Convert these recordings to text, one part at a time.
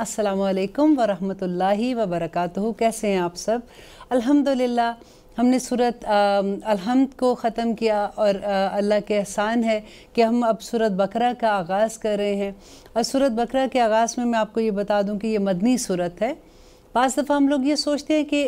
असलकम वरहल वबरक कैसे हैं आप सब अल्हम्दुलिल्लाह हमने सूरत अलहमद को ख़त्म किया और अल्लाह के एहसान है कि हम अब सूरत बकरा का आगाज़ कर रहे हैं और सूरत बकरा के आगाज़ में मैं आपको ये बता दूं कि ये मदनी सूरत है बज़ दफ़ा हम लोग ये सोचते हैं कि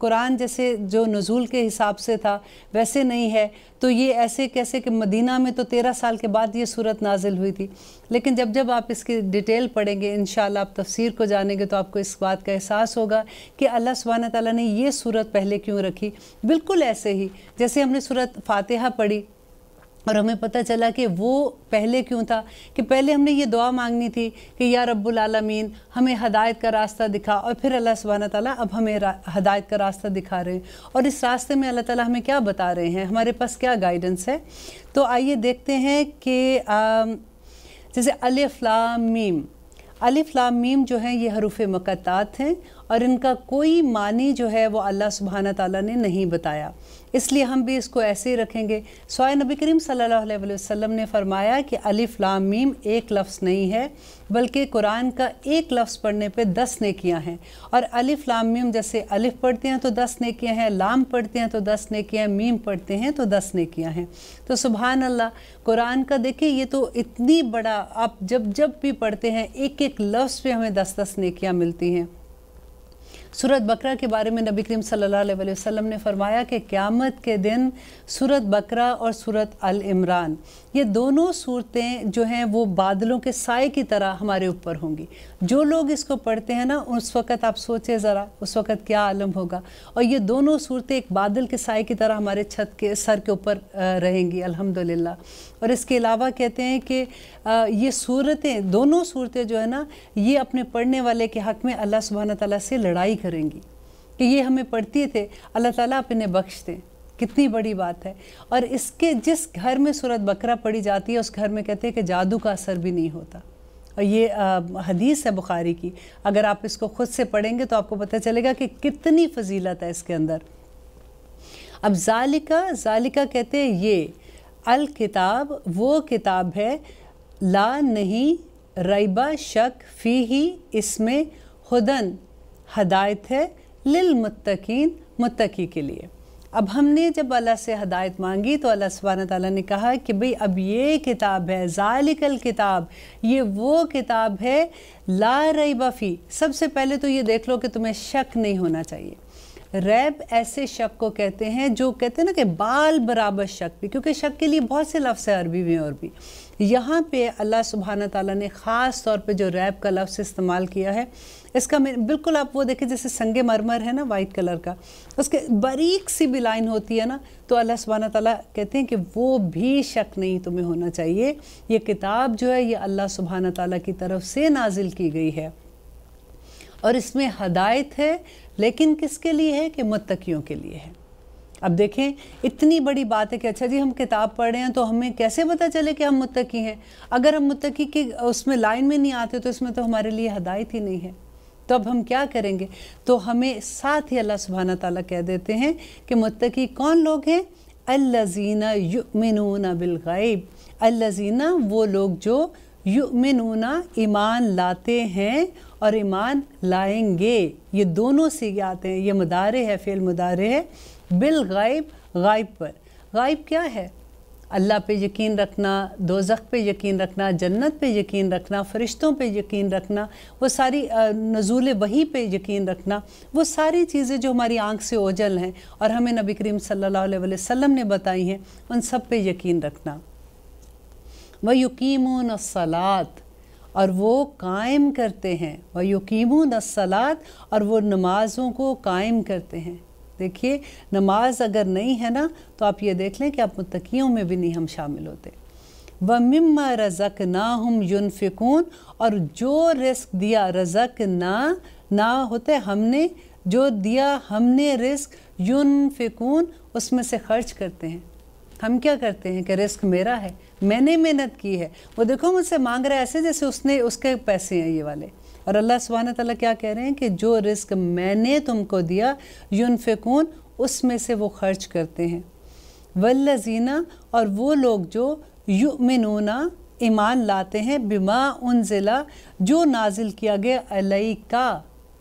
कुरान जैसे जो नज़ुल के हिसाब से था वैसे नहीं है तो ये ऐसे कैसे कि मदीना में तो तेरह साल के बाद ये सूरत नाजिल हुई थी लेकिन जब जब आप इसकी डिटेल पढ़ेंगे इन आप तफसीर को जानेंगे तो आपको इस बात का एहसास होगा कि अल्लाह सुबहाना ताली ने यह सूरत पहले क्यों रखी बिल्कुल ऐसे ही जैसे हमने सूरत फ़ातहा पढ़ी और हमें पता चला कि वो पहले क्यों था कि पहले हमने ये दुआ मांगनी थी कि या रब्बुल आलमीन हमें हदायत का रास्ता दिखा और फिर अल्लाह सुबहाना ताला अब हमें हदायत का रास्ता दिखा रहे हैं और इस रास्ते में अल्लाह ताला हमें क्या बता रहे हैं हमारे पास क्या गाइडेंस है तो आइए देखते हैं कि जैसे अलिफ्लाम मीम अलिफ्लाम मीम जो है ये हरूफ मकतात हैं और इनका कोई मानी जो है वो अल्लाह सुबहाना ताली ने नहीं बताया इसलिए हम भी इसको ऐसे ही रखेंगे सोए नबी करीम सल्ला वसम ने फरमाया कि अलिफ लाम मीम एक लफ्ज़ नहीं है बल्कि कुरान का एक लफ्ज़ पढ़ने पे दस नेकियां हैं और अलिफ लाम मीम जैसे अलिफ पढ़ते हैं तो दस नेकियां हैं लाम पढ़ते हैं तो दस नेकियां मीम पढ़ते हैं तो दस नेकियां हैं तो सुबह अल्लाह कुरान का देखिए ये तो इतनी बड़ा आप जब जब भी पढ़ते हैं एक एक लफ्ज़ पर हमें दस दस नकियाँ मिलती हैं सूरत बकरा के बारे में नबी करीम सल्लल्लाहु अलैहि वसल्लम ने फरमाया कि क़्यामत के दिन सूरत बकरा और सूरत अल इमरान ये दोनों सूरतें जो हैं वो बादलों के साय की तरह हमारे ऊपर होंगी जो लोग इसको पढ़ते हैं ना उस वक़्त आप सोचें ज़रा उस वक़्त क्या आलम होगा और ये दोनों सूरतें एक बादल के साय की तरह हमारे छत के सर के ऊपर रहेंगी अलहमदिल्ला और इसके अलावा कहते हैं कि ये सूरतें दोनों सूरतें जो है ना ये अपने पढ़ने वाले के हक़ में अल्लाह सुबहान तला से लड़ाई करेंगी कि ये हमें पढ़ती थे अल्लाह ताली अपने बख्श दें कितनी बड़ी बात है और इसके जिस घर में सूरत बकरा पड़ी जाती है उस घर में कहते हैं कि जादू का असर भी नहीं होता और ये आ, हदीस है बुखारी की अगर आप इसको ख़ुद से पढ़ेंगे तो आपको पता चलेगा कि कितनी फजीलत है इसके अंदर अब जालिका जालिका कहते हैं ये अल किताब वो किताब है ला नहीं रैबा शक फ़ी ही इसमें हदन हदायत है लिल मुत्तकीन मुत्तकी के लिए अब हमने जब अल्लाह से हदायत मांगी तो अल्लाह सुबहान ताली ने कहा कि भाई अब ये किताब है जालिकल किताब ये वो किताब है ला रईबा फ़ी सबसे पहले तो ये देख लो कि तुम्हें शक नहीं होना चाहिए रैब ऐसे शक को कहते हैं जो कहते हैं ना कि बाल बराबर शक भी क्योंकि शक के लिए बहुत से लफ्ज़ है अरबी में और भी यहाँ पे अल्लाह सुबहाना ताला ने ख़ास तौर पे जो रैब का लफ्ज़ इस्तेमाल किया है इसका बिल्कुल आप वो देखें जैसे संगे मरमर है ना वाइट कलर का उसके बारीक सी भी लाइन होती है ना तो अल्लाह सुबहाना ताला कहते हैं कि वो भी शक नहीं तुम्हें होना चाहिए ये किताब जो है ये अल्लाह सुबहाना ताला की तरफ से नाजिल की गई है और इसमें हदायत है लेकिन किसके लिए है कि मुत्तकियों के लिए है अब देखें इतनी बड़ी बात है कि अच्छा जी हम किताब पढ़ रहे हैं तो हमें कैसे पता चले कि हम मुत्तकी हैं अगर हम मुत्तकी के उसमें लाइन में नहीं आते तो इसमें तो हमारे लिए हदायत ही नहीं है तो अब हम क्या करेंगे तो हमें साथ ही अल्लाह सुबहाना ताला कह देते हैं कि मुत्तकी कौन लोग हैं अल्लाजीना युमिनूना बिलग़ैब अल्लाजीना वो लोग जो युमिनूना ईमान लाते हैं और ईमान लाएंगे ये दोनों सीगे आते हैं ये मदारे है फेल मदारे है बिल गायब गायब पर गायब क्या है अल्लाह पे यकीन रखना दोजख पे यकीन रखना जन्नत पे यकीन रखना फ़रिश्तों पे यकीन रखना वो सारी नजूल वही पे यकीन रखना वो सारी चीज़ें जो हमारी आंख से ओझल हैं और हमें नबी करीम सल्लल्लाहु अलैहि वसल्लम ने बताई हैं उन सब पे यकीन रखना व यकीम सलात और वो कायम करते हैं व यकीम सलात और वो नमाज़ों को कायम करते हैं देखिए नमाज अगर नहीं है ना तो आप ये देख लें कि आप मुतकीयों में भी नहीं हम शामिल होते व मम रज़क ना हम यूनफिकून और जो रिस्क दिया रज़क ना ना होते हमने जो दिया हमने रिस्क यूनफिकून उसमें से खर्च करते हैं हम क्या करते हैं कि रिस्क मेरा है मैंने मेहनत की है वो देखो मुझसे मांग रहा है ऐसे जैसे उसने उसके पैसे हैं ये वाले और अल्लाह सुबहान तला क्या कह रहे हैं कि जो रिस्क मैंने तुमको दिया यूनफिकून उसमें से वो खर्च करते हैं वल्लजीना और वो लोग जो युमिनूना ईमान लाते हैं बिमा उन ज़िला जो नाजिल किया गया अलई का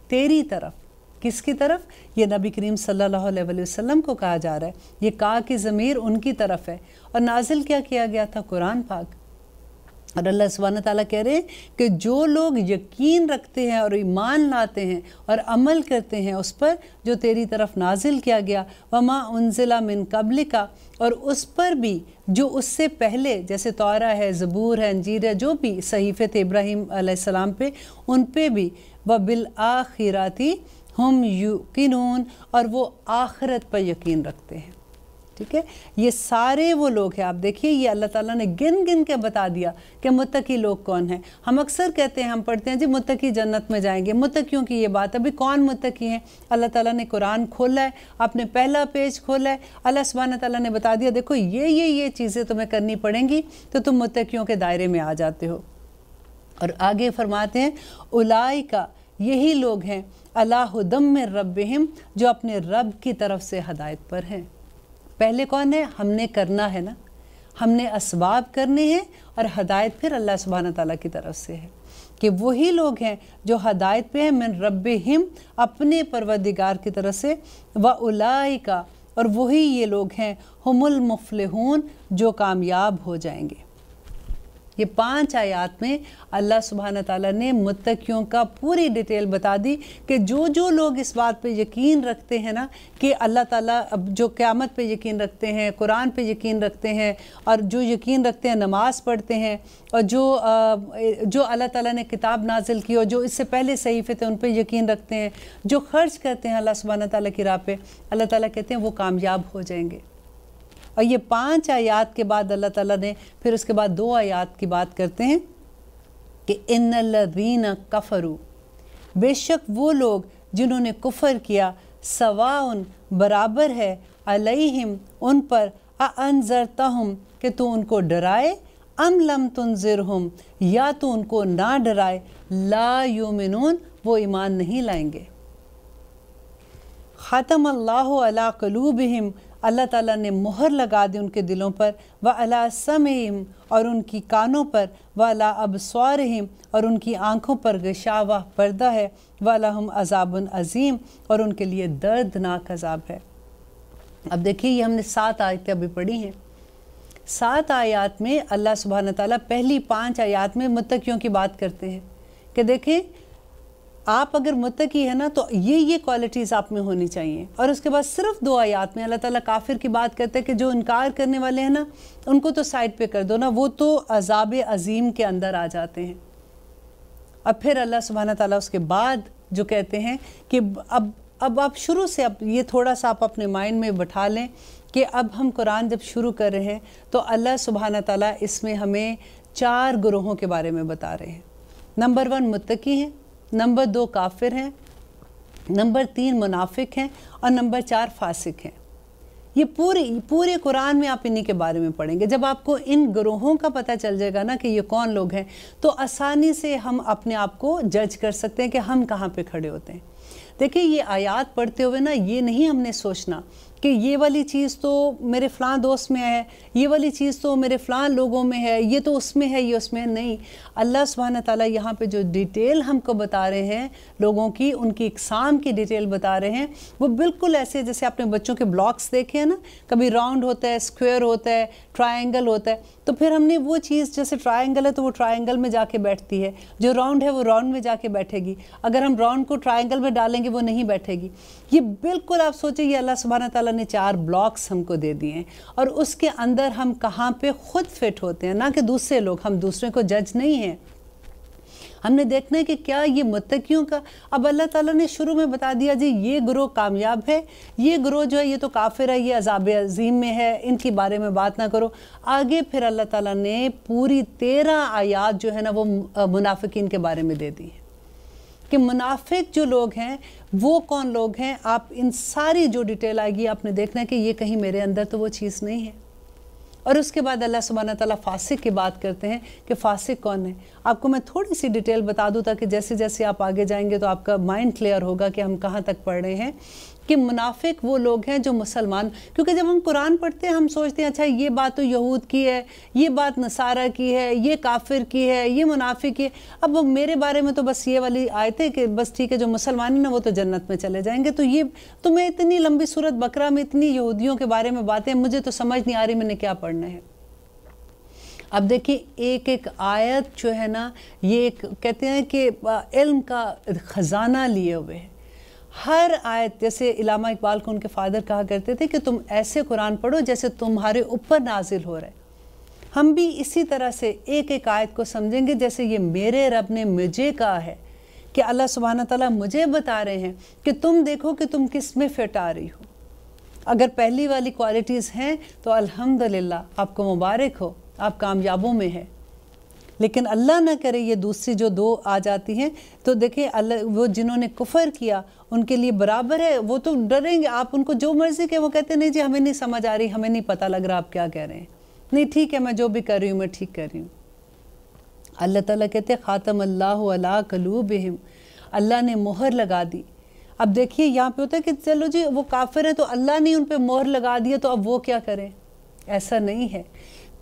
तेरी तरफ किसकी तरफ ये नबी करीम सल्लल्लाहु अलैहि वसल्लम को कहा जा रहा है ये का की ज़मीर उनकी तरफ है और नाजिल क्या किया गया था कुरान पाक और अल्लाह सुबहान ताला कह रहे हैं कि जो लोग यकीन रखते हैं और ईमान लाते हैं और अमल करते हैं उस पर जो तेरी तरफ नाजिल किया गया वमा उनजिला मिन कबल का और उस पर भी जो उससे पहले जैसे तौरा है ज़बूर है अंजीर है जो भी थे इब्राहिम सलाम पे उन पे भी व बिल आखिराती हम यूकिनून और वो आखरत पर यकीन रखते हैं ठीक है ये सारे वो लोग हैं आप देखिए ये अल्लाह ताला ने गिन गिन के बता दिया कि मुतकी लोग कौन हैं हम अक्सर कहते हैं हम पढ़ते हैं जी मुतकी जन्नत में जाएंगे मुतकियों की ये बात अभी कौन मुतकी हैं अल्लाह ताला ने कुरान खोला है आपने पहला पेज खोला है अल्लाह सुबहाना ताला ने बता दिया देखो ये ये ये चीज़ें तुम्हें करनी पड़ेंगी तो तुम मुतकियों के दायरे में आ जाते हो और आगे फरमाते हैं उलाई का यही लोग हैं अलाहदम रबहम जो अपने रब की तरफ से हदायत पर हैं पहले कौन है हमने करना है ना हमने इसबाब करने हैं और हदायत फिर अल्लाह सुबहाना ताली की तरफ से है कि वही लोग हैं जो हदायत पे हैं मन रब हिम अपने परवदिगार की तरफ से व उलाई का और वही ये लोग हैं हमुलमफल जो कामयाब हो जाएंगे ये पांच आयात में अल्लाह सुबहान तला ने मुतकियों का पूरी डिटेल बता दी कि जो जो लोग इस बात पे यकीन रखते हैं ना कि अल्लाह ताला अब जो क़्यामत पे यकीन रखते हैं कुरान पे यकीन रखते हैं और जो यकीन रखते हैं नमाज़ पढ़ते हैं और जो जो अल्लाह ताला ने किताब नाजिल की और जो इससे पहले सहीफ़े थे उन पर यकीन रखते हैं जो खर्च करते हैं अल्लाह सुबहाना ताली की राह पर अल्लाह ताली कहते हैं वो कामयाब हो जाएंगे और ये पांच आयात के बाद अल्लाह ताला ने फिर उसके बाद दो आयात की बात करते हैं कि इन लदीन कफ़रू बेशक वो लोग जिन्होंने कुफ़र किया सवा उन बराबर है अलहिम उन पर अनजरता हम कि तू उनको डराए अम लम तुनजर हम या तो उनको ना डराए ला योमिनून वो ईमान नहीं लाएंगे ख़तम अल्लाह अला कलूबहम अल्लाह ताला ने मोहर लगा दी उनके दिलों पर व अला सम और उनकी कानों पर व अला स्वार और उनकी आँखों पर गशावा पर्दा है व हम अजाबन अज़ीम और उनके लिए दर्दनाक अजाब है अब देखिए ये हमने सात आयतें अभी पढ़ी हैं सात आयात में अल्लाह सुबहान ताली पहली पाँच आयात में मतकियों की बात करते हैं कि देखें आप अगर मुतकी है ना तो ये ये क्वालिटीज़ आप में होनी चाहिए और उसके बाद सिर्फ दो आयात में अल्लाह ताला काफिर की बात करते हैं कि जो इनकार करने वाले हैं ना उनको तो साइड पे कर दो ना वो तो अजाब अजीम के अंदर आ जाते हैं अब फिर अल्लाह सुबहाना ताली उसके बाद जो कहते हैं कि अब अब आप शुरू से अब ये थोड़ा सा आप अपने माइंड में बैठा लें कि अब हम कुरान जब शुरू कर रहे हैं तो अल्लाह सुबहाना ताला इसमें हमें चार ग्रोहों के बारे में बता रहे हैं नंबर वन मुतकी हैं नंबर दो काफिर हैं नंबर तीन मुनाफिक हैं और नंबर चार फासिक हैं ये पूरे पूरे कुरान में आप इन्हीं के बारे में पढ़ेंगे जब आपको इन ग्रोहों का पता चल जाएगा ना कि ये कौन लोग हैं तो आसानी से हम अपने आप को जज कर सकते हैं कि हम कहाँ पे खड़े होते हैं देखिए ये आयात पढ़ते हुए ना ये नहीं हमने सोचना कि ये वाली चीज़ तो मेरे फ़लाँ दोस्त में है ये वाली चीज़ तो मेरे फ़लाँ लोगों में है ये तो उसमें है ये उसमें है नहीं अल्लाह सुबहाना ताली यहाँ पे जो डिटेल हमको बता रहे हैं लोगों की उनकी इकसाम की डिटेल बता रहे हैं वो बिल्कुल ऐसे जैसे आपने बच्चों के ब्लॉक्स देखे हैं ना कभी राउंड होता है स्क्वेयर होता है ट्राइंगल होता है तो फिर हमने वो चीज़ जैसे ट्राइंगल है तो वो ट्राइंगल में जाके बैठती है जो राउंड है वो राउंड में जाके बैठेगी अगर हम राउंड को ट्राइंगल में डालेंगे वो नहीं बैठेगी ये बिल्कुल आप सोचें ये अल्लाह सुबहाना ताला ने चार ब्लॉक्स हमको दे दिए हैं और उसके अंदर हम कहाँ पे खुद फिट होते हैं ना कि दूसरे लोग हम दूसरे को जज नहीं हैं हमने देखना है कि क्या ये मुतकियों का अब अल्लाह ताला ने शुरू में बता दिया जी ये ग्रोह कामयाब है ये ग्रोह जो है ये तो काफिर है ये अजाब अजीम में है इनके बारे में बात ना करो आगे फिर अल्लाह ताला ने पूरी तेरह आयात जो है ना वो मुनाफिकीन के बारे में दे दी है कि मुनाफिक जो लोग हैं वो कौन लोग हैं आप इन सारी जो डिटेल आएगी आपने देखना है कि ये कहीं मेरे अंदर तो वो चीज़ नहीं है और उसके बाद अल्लाह सुबहाना तला फासिक की बात करते हैं कि फासिक कौन है आपको मैं थोड़ी सी डिटेल बता दूँ ताकि जैसे जैसे आप आगे जाएंगे तो आपका माइंड क्लियर होगा कि हम कहाँ तक पढ़ रहे हैं कि मुनाफिक वो लोग हैं जो मुसलमान क्योंकि जब हम कुरान पढ़ते हैं हम सोचते हैं अच्छा ये बात तो यहूद की है ये बात नसारा की है ये काफिर की है ये मुनाफिक की है अब वो मेरे बारे में तो बस ये वाली आए थे कि बस ठीक है जो मुसलमान ना वो तो जन्नत में चले जाएंगे तो ये तो मैं इतनी लंबी सूरत बकरा में इतनी यहूदियों के बारे में बातें मुझे तो समझ नहीं आ रही मैंने क्या पढ़ना है अब देखिए एक एक आयत जो है ना ये एक कहते हैं कि इल्म का ख़जाना लिए हुए है हर आयत जैसे इलामा इकबाल को उनके फादर कहा करते थे कि तुम ऐसे कुरान पढ़ो जैसे तुम्हारे ऊपर नाजिल हो रहे हम भी इसी तरह से एक एक आयत को समझेंगे जैसे ये मेरे रब ने मुझे कहा है कि अल्लाह सुबहाना तला मुझे बता रहे हैं कि तुम देखो कि तुम किस में फिट आ रही हो अगर पहली वाली क्वालिटीज़ हैं तो अल्हम्दुलिल्लाह आपको मुबारक हो आप कामयाबों में है लेकिन अल्लाह ना करे ये दूसरी जो दो आ जाती हैं तो देखिए अल्लाह वो जिन्होंने कुफ़र किया उनके लिए बराबर है वो तो डरेंगे आप उनको जो मर्ज़ी के वो कहते हैं नहीं जी हमें नहीं समझ आ रही हमें नहीं पता लग रहा आप क्या कह रहे हैं नहीं ठीक है मैं जो भी कर रही हूँ मैं ठीक कर रही हूँ अल्लाह ताला कहते ख़ातम अल्लाह अला कलूबहम अल्लाह ने मोहर लगा दी अब देखिए यहाँ पे होता है कि चलो जी वो काफिर है तो अल्लाह ने उन पर मोहर लगा दिया तो अब वो क्या करें ऐसा नहीं है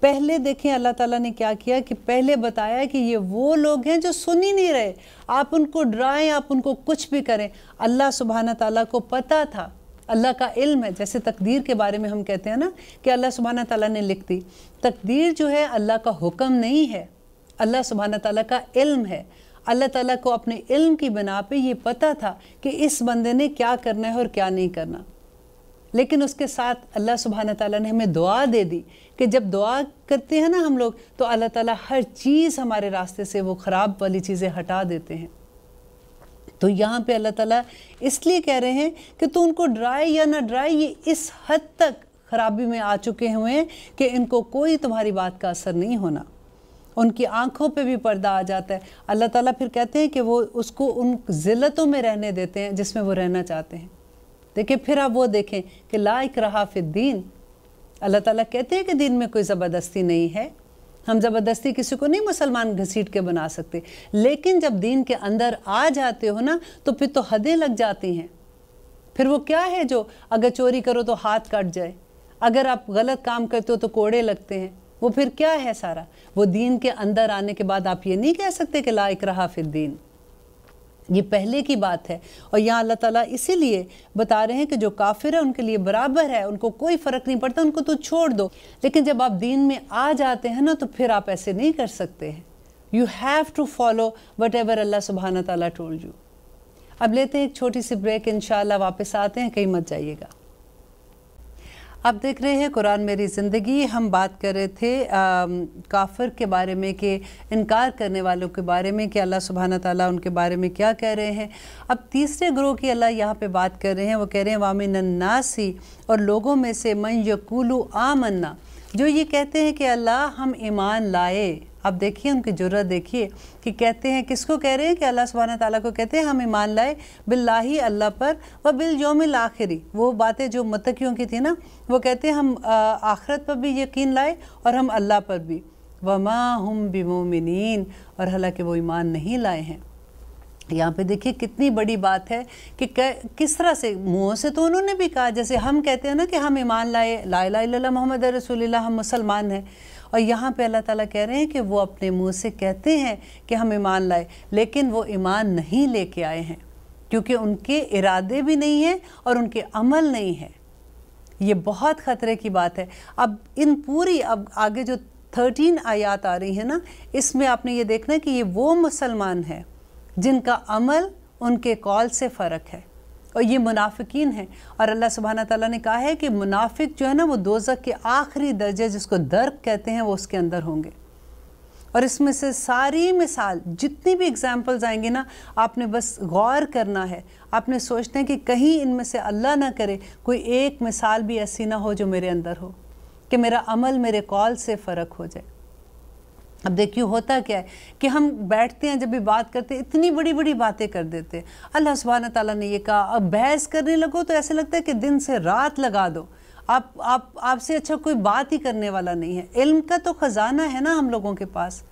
पहले देखें अल्लाह ताला ने क्या किया कि पहले बताया कि ये वो लोग हैं जो सुन ही नहीं रहे आप उनको डराएं आप उनको कुछ भी करें अल्लाह सुबहाना ताला को पता था अल्लाह का इल्म है जैसे तकदीर के बारे में हम कहते हैं ना कि अल्लाह सुबहाना ताला ने लिख दी तकदीर जो है अल्लाह का हुक्म नहीं है अल्लाह सुबहाना ताली का इल्म है अल्लाह ताली को अपने इल्म की बिना पर यह पता था कि इस बंदे ने क्या करना है और क्या नहीं करना लेकिन उसके साथ अल्लाह सुबहान ताला ने हमें दुआ दे दी कि जब दुआ करते हैं ना हम लोग तो अल्लाह ताला हर चीज़ हमारे रास्ते से वो ख़राब वाली चीज़ें हटा देते हैं तो यहाँ पे अल्लाह ताला इसलिए कह रहे हैं कि तू उनको ड्राई या ना ड्राई ये इस हद तक खराबी में आ चुके हुए हैं कि इनको कोई तुम्हारी बात का असर नहीं होना उनकी आंखों पे भी पर्दा आ जाता है अल्लाह ताला फिर कहते हैं कि वो उसको उन ज़िलतों में रहने देते हैं जिसमें वो रहना चाहते हैं देखिए फिर आप वो देखें कि लाइक रहा दीन अल्लाह ताला कहते हैं कि दीन में कोई ज़बरदस्ती नहीं है हम ज़बरदस्ती किसी को नहीं मुसलमान घसीट के बना सकते लेकिन जब दीन के अंदर आ जाते हो ना तो फिर तो हदें लग जाती हैं फिर वो क्या है जो अगर चोरी करो तो हाथ कट जाए अगर आप गलत काम करते हो तो कोड़े लगते हैं वो फिर क्या है सारा वो दीन के अंदर आने के बाद आप ये नहीं कह सकते कि लाइक रहा फिर दीन ये पहले की बात है और यहाँ अल्लाह ताला इसीलिए बता रहे हैं कि जो काफिर है उनके लिए बराबर है उनको कोई फ़र्क नहीं पड़ता उनको तो छोड़ दो लेकिन जब आप दीन में आ जाते हैं ना तो फिर आप ऐसे नहीं कर सकते हैं you have to follow whatever Allah subhana tala told you अब लेते हैं एक छोटी सी ब्रेक इन वापस आते हैं कहीं मत जाइएगा आप देख रहे हैं कुरान मेरी ज़िंदगी हम बात कर रहे थे आ, काफिर के बारे में कि इनकार करने वालों के बारे में कि अल्लाह सुबहाना ताली उनके बारे में क्या कह रहे हैं अब तीसरे ग्रोह की अल्लाह यहाँ पे बात कर रहे हैं वो कह रहे हैं वामिन नासी और लोगों में से मन यकूलू आमन्ना जो ये कहते हैं कि अल्लाह हम ईमान लाए अब देखिए उनकी ज़रूरत देखिए कि कहते हैं किसको कह रहे हैं कि अल्लाह सुबहाना ताली को कहते हैं हम ईमान लाए बिल्लाही अल्लाह पर व बिल मिल आखिरी वो बातें जो मतकियों की थी ना वो कहते हैं हम आखरत पर भी यकीन लाए और हम अल्लाह पर भी वमा हम बिमोमिन और हालांकि वो ईमान नहीं लाए हैं यहाँ पे देखिए कितनी बड़ी बात है कि किस तरह से मुँह से तो उन्होंने भी कहा जैसे हम कहते हैं ना कि हम ईमान लाए ला ला मोहम्मद रसोल्ला हम मुसलमान हैं और यहाँ पे अल्लाह ताला कह रहे हैं कि वो अपने मुंह से कहते हैं कि हम ईमान लाए लेकिन वो ईमान नहीं लेके आए हैं क्योंकि उनके इरादे भी नहीं हैं और उनके अमल नहीं है ये बहुत ख़तरे की बात है अब इन पूरी अब आगे जो थर्टीन आयात आ रही है ना इसमें आपने ये देखना कि ये वो मुसलमान हैं जिनका अमल उनके कॉल से फ़र्क है और ये मुनाफिकीन हैं और अल्लाह सुबहाना तला ने कहा है कि मुनाफिक जो है ना वो दोजक के आखिरी दर्जे जिसको दर्क कहते हैं वो उसके अंदर होंगे और इसमें से सारी मिसाल जितनी भी एग्जाम्पल्स आएंगे ना आपने बस गौर करना है आपने सोचते हैं कि कहीं इनमें से अल्लाह ना करे कोई एक मिसाल भी ऐसी ना हो जो मेरे अंदर हो कि मेरा अमल मेरे कॉल से फ़र्क हो जाए अब देखिए होता क्या है कि हम बैठते हैं जब भी बात करते हैं इतनी बड़ी बड़ी बातें कर देते हैं अल्लाह सुबहाना ताला ने ये कहा अब बहस करने लगो तो ऐसे लगता है कि दिन से रात लगा दो आप आप आपसे अच्छा कोई बात ही करने वाला नहीं है इल्म का तो ख़जाना है ना हम लोगों के पास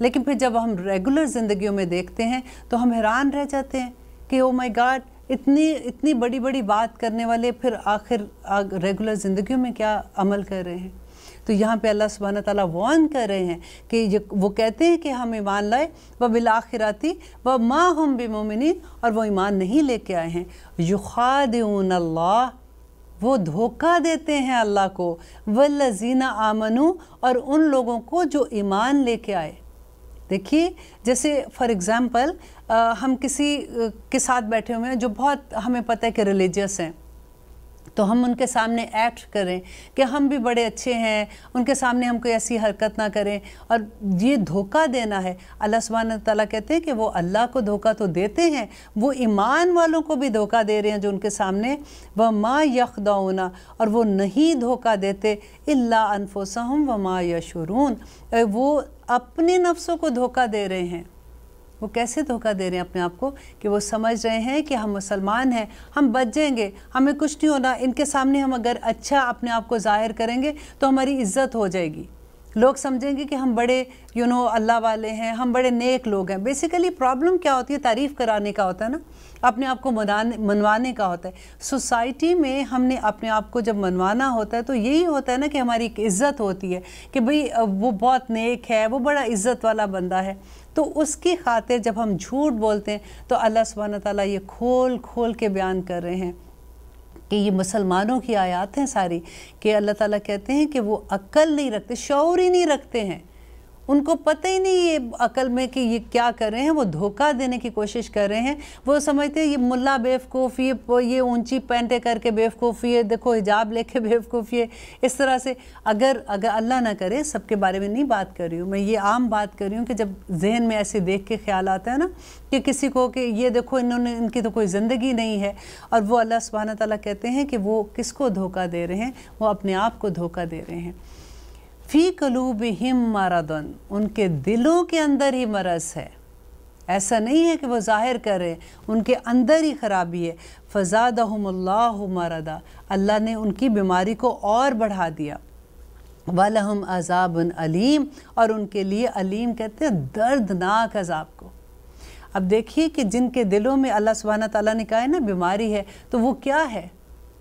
लेकिन फिर जब हम रेगुलर ज़िंदगी में देखते हैं तो हम हैरान रह जाते हैं कि ओ माई गाड इतनी इतनी बड़ी बड़ी बात करने वाले फिर आखिर रेगुलर ज़िंदगी में क्या अमल कर रहे हैं तो यहाँ पे अल्लाह सुबहाना तला वन कर रहे हैं कि वो कहते हैं कि हम ईमान लाए व बिल बिलाखिराती व माँ हम बेमोमिन और वह ईमान नहीं लेके आए हैं युखादून अल्लाह वो धोखा देते हैं अल्लाह को व लजीना आमनू और उन लोगों को जो ईमान लेके आए देखिए जैसे फॉर एग्ज़ाम्पल हम किसी के साथ बैठे हुए हैं जो बहुत हमें पता है कि रिलीजियस हैं तो हम उनके सामने एक्ट करें कि हम भी बड़े अच्छे हैं उनके सामने हम कोई ऐसी हरकत ना करें और ये धोखा देना है अल्लाह सुबहान ताली कहते हैं कि वो अल्लाह को धोखा तो देते हैं वो ईमान वालों को भी धोखा दे रहे हैं जो उनके सामने व माँ यखदाउना और वो नहीं धोखा देते अल्ला अनफोसा व माँ यशुरून वो अपने नफ्सों को धोखा दे रहे हैं वो कैसे धोखा दे रहे हैं अपने आप को कि वो समझ रहे हैं कि हम मुसलमान हैं हम बच जाएंगे हमें कुछ नहीं होना इनके सामने हम अगर अच्छा अपने आप को ज़ाहिर करेंगे तो हमारी इज्जत हो जाएगी लोग समझेंगे कि हम बड़े यू नो अल्लाह वाले हैं हम बड़े नेक लोग हैं बेसिकली प्रॉब्लम क्या होती है तारीफ़ कराने का होता है ना अपने आप को मनाने मनवाने का होता है सोसाइटी में हमने अपने आप को जब मनवाना होता है तो यही होता है ना कि हमारी एक इज़्ज़त होती है कि भाई वो बहुत नेक है वो बड़ा इज़्ज़त वाला बंदा है तो उसकी खातिर जब हम झूठ बोलते हैं तो अल्लाह सुबहान ताली ये खोल खोल के बयान कर रहे हैं कि ये मुसलमानों की आयात हैं सारी कि अल्लाह ताला कहते हैं कि वो अक्ल नहीं रखते शौर ही नहीं रखते हैं उनको पता ही नहीं ये अकल में कि ये क्या कर रहे हैं वो धोखा देने की कोशिश कर रहे हैं वो समझते हैं ये मुल्ला बेवकूफ़ ये ये ऊंची पेंटे करके बेवकूफ़ ये देखो हिजाब लेके बेवकूफ़ ये इस तरह से अगर अगर अल्लाह ना करे सबके बारे में नहीं बात कर रही हूँ मैं ये आम बात कर रही हूँ कि जब जहन में ऐसे देख के ख्याल आता है ना कि किसी को कि ये देखो इन्होंने इनकी तो कोई ज़िंदगी नहीं है और वो अल्लाह सुबहाना ताली कहते हैं कि वो किसको धोखा दे रहे हैं वो अपने आप को धोखा दे रहे हैं फ़ी कलूब हिम मरदन उनके दिलों के अंदर ही मरस है ऐसा नहीं है कि वो ज़ाहिर कर रहे उनके अंदर ही ख़राबी है फ़जादहमल्ला मरदा अल्लाह ने उनकी बीमारी को और बढ़ा दिया हम अजाबन अलीम और उनके लिए अलीम कहते हैं दर्दनाक अजाब को अब देखिए कि जिनके दिलों में अल्लाह सुबहाना तला ने कहा है ना बीमारी है तो वो क्या है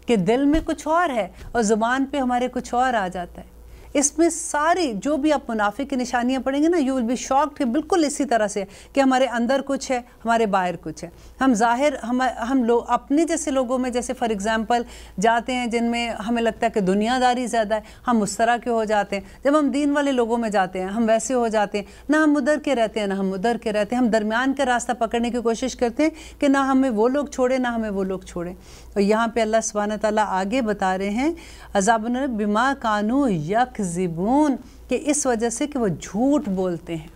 कि दिल में कुछ और है और ज़ुबान पे हमारे कुछ और आ जाता है इसमें सारी जो भी आप मुनाफे की निशानियाँ पढ़ेंगे ना यू विल बी शॉक्ड कि बिल्कुल इसी तरह से कि हमारे अंदर कुछ है हमारे बाहर कुछ है हम ज़ाहिर हम हम लोग अपने जैसे लोगों में जैसे फ़ॉर एग्ज़ाम्पल जाते हैं जिनमें हमें लगता है कि दुनियादारी ज़्यादा है हम उस तरह के हो जाते हैं जब हम दीन वाले लोगों में जाते हैं हम वैसे हो जाते हैं ना हम उधर के रहते हैं ना हम उधर के रहते हैं हम दरमियान का रास्ता पकड़ने की कोशिश करते हैं कि ना हमें वो लोग छोड़े ना हमें वो लोग छोड़ें और यहाँ पर अल्लाह सुबहाना ताली आगे बता रहे हैं अजाबन बीमा कानू यक यकजिबून कि इस वजह से कि वो झूठ बोलते हैं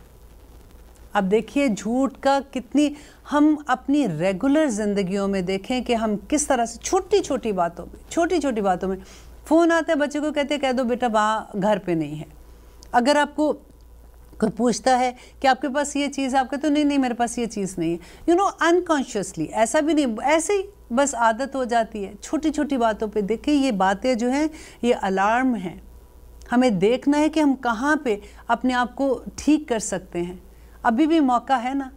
अब देखिए झूठ का कितनी हम अपनी रेगुलर ज़िंदगियों में देखें कि हम किस तरह से छोटी छोटी बातों में छोटी छोटी बातों में फ़ोन आता है बच्चे को कहते हैं कह दो बेटा वहाँ घर पे नहीं है अगर आपको कोई पूछता है कि आपके पास ये चीज़ है आप कहते तो नहीं नहीं मेरे पास ये चीज़ नहीं है यू नो अनकॉन्शियसली ऐसा भी नहीं ऐसे ही बस आदत हो जाती है छोटी छोटी बातों पे देखिए ये बातें जो हैं ये अलार्म हैं हमें देखना है कि हम कहाँ पे अपने आप को ठीक कर सकते हैं अभी भी मौका है ना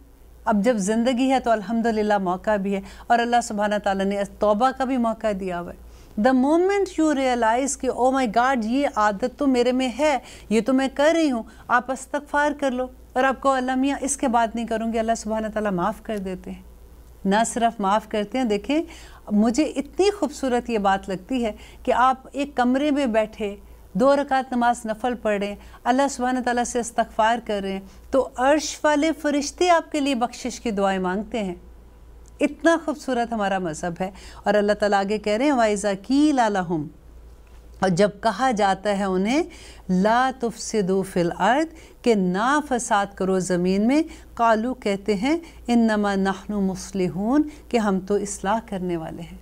अब जब ज़िंदगी है तो अल्हम्दुलिल्लाह मौका भी है और अल्लाह सुबहाना ताला ने तौबा का भी मौका दिया हुआ है द मोमेंट यू रियलाइज़ कि ओ माई गाड ये आदत तो मेरे में है ये तो मैं कर रही हूँ आप अस्तफ़ार कर लो और आपको अलमिया इसके बाद नहीं करूँगी अल्लाह सुबहाना ताला माफ़ कर देते हैं ना सिर्फ माफ़ करते हैं देखें मुझे इतनी खूबसूरत ये बात लगती है कि आप एक कमरे में बैठे दो रकात नमाज नफल पढ़ें अल्लाह सुबहान ताली से इस्तफ़ार करें तो अर्श वाले फ़रिश्ते आपके लिए बख्शिश की दुआएं मांगते हैं इतना खूबसूरत हमारा मज़हब है और अल्लाह ताला आगे कह रहे हैं वाइज़ा की लालहम और जब कहा जाता है उन्हें ला तुफसदो फिल अर्द के ना फसाद करो ज़मीन में कालू कहते हैं इन नमा नाहनु मुसलहून कि हम तो इसलाह करने वाले हैं